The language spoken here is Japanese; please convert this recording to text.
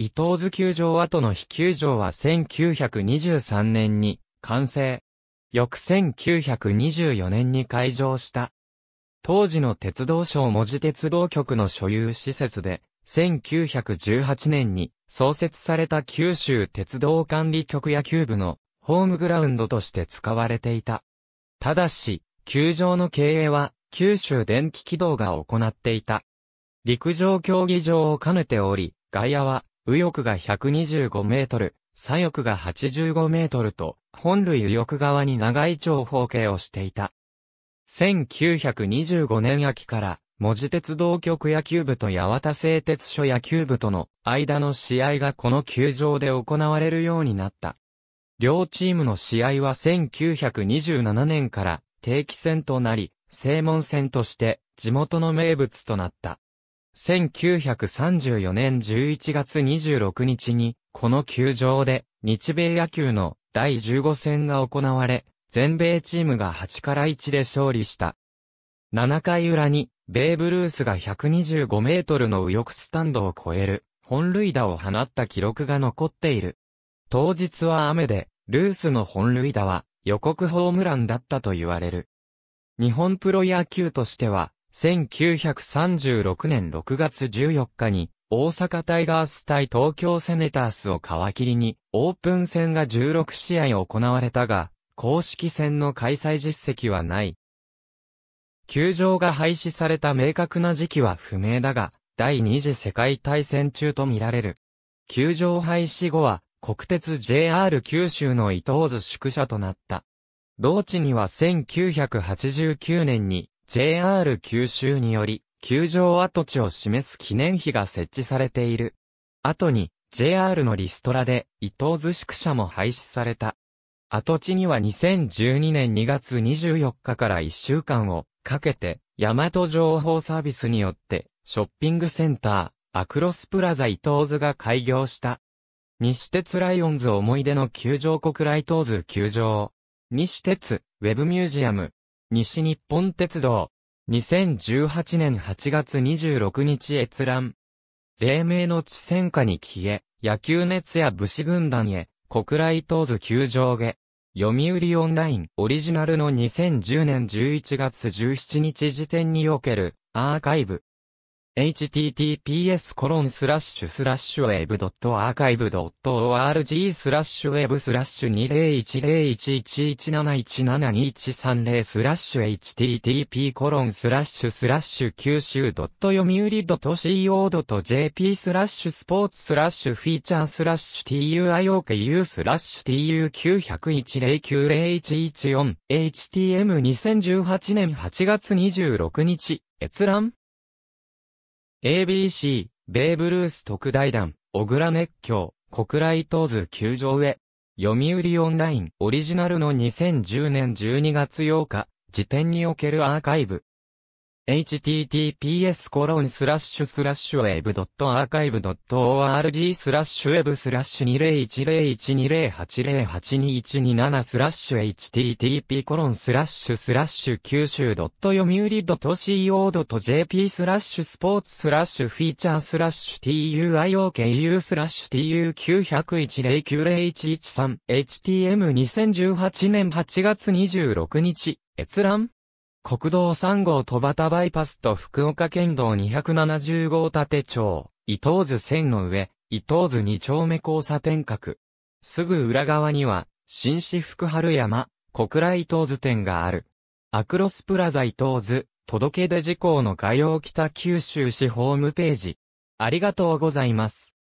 伊東津球場跡の非球場は1923年に完成。翌1924年に開場した。当時の鉄道省文字鉄道局の所有施設で、1918年に創設された九州鉄道管理局野球部のホームグラウンドとして使われていた。ただし、球場の経営は九州電気軌道が行っていた。陸上競技場を兼ねており、外野は右翼が125メートル、左翼が85メートルと、本類右翼側に長い長方形をしていた。1925年秋から、文字鉄道局野球部と八幡製鉄所野球部との間の試合がこの球場で行われるようになった。両チームの試合は1927年から定期戦となり、正門戦として地元の名物となった。1934年11月26日に、この球場で、日米野球の第15戦が行われ、全米チームが8から1で勝利した。7回裏に、ベーブ・ルースが125メートルの右翼スタンドを超える、本塁打を放った記録が残っている。当日は雨で、ルースの本塁打は予告ホームランだったと言われる。日本プロ野球としては、1936年6月14日に、大阪タイガース対東京セネタースを皮切りに、オープン戦が16試合行われたが、公式戦の開催実績はない。球場が廃止された明確な時期は不明だが、第二次世界大戦中とみられる。球場廃止後は、国鉄 JR 九州の伊東図宿舎となった。同地には1989年に JR 九州により、球場跡地を示す記念碑が設置されている。後に、JR のリストラで、伊東図宿舎も廃止された。跡地には2012年2月24日から1週間をかけて、大和情報サービスによって、ショッピングセンター、アクロスプラザ伊東図が開業した。西鉄ライオンズ思い出の球場国来東図球場。西鉄、ウェブミュージアム、西日本鉄道。2018年8月26日閲覧。黎明の地戦下に消え、野球熱や武士軍団へ、国来東図球場へ。読売オンラインオリジナルの2010年11月17日時点におけるアーカイブ。https コロンスラッシュスラッシュウェブドットアーカイブドット org スラッシュウェブスラッシュ20101117172130スラッシュ http コロンスラッシュスラッシュ九州ドット読売ドット co ドット jp スラッシュスポーツスラッシュフィーチャースラッシュ tuioku スラッシュ tu901090114 htm2018 年8月26日閲覧 ABC、ベーブ・ルース特大団、小倉熱狂、小倉伊藤図球場へ。読売オンラインオリジナルの2010年12月8日、時点におけるアーカイブ。https コロンスラッシュスラッシュ web.archive.org スラッシュ web スラッシュ20101208082127スラッシュ http コロンスラッシュスラッシュ九州読売ドット .co.jp スラッシュスポーツスラッシュフィーチャースラッシュ tuioku スラッシュ tu901090113 htm2018 年8月26日閲覧国道3号戸端バイパスと福岡県道270号立町、伊東図線の上、伊東図2丁目交差点角。すぐ裏側には、新市福春山、小倉伊東図店がある。アクロスプラザ伊東図、届け出事項の概要北九州市ホームページ。ありがとうございます。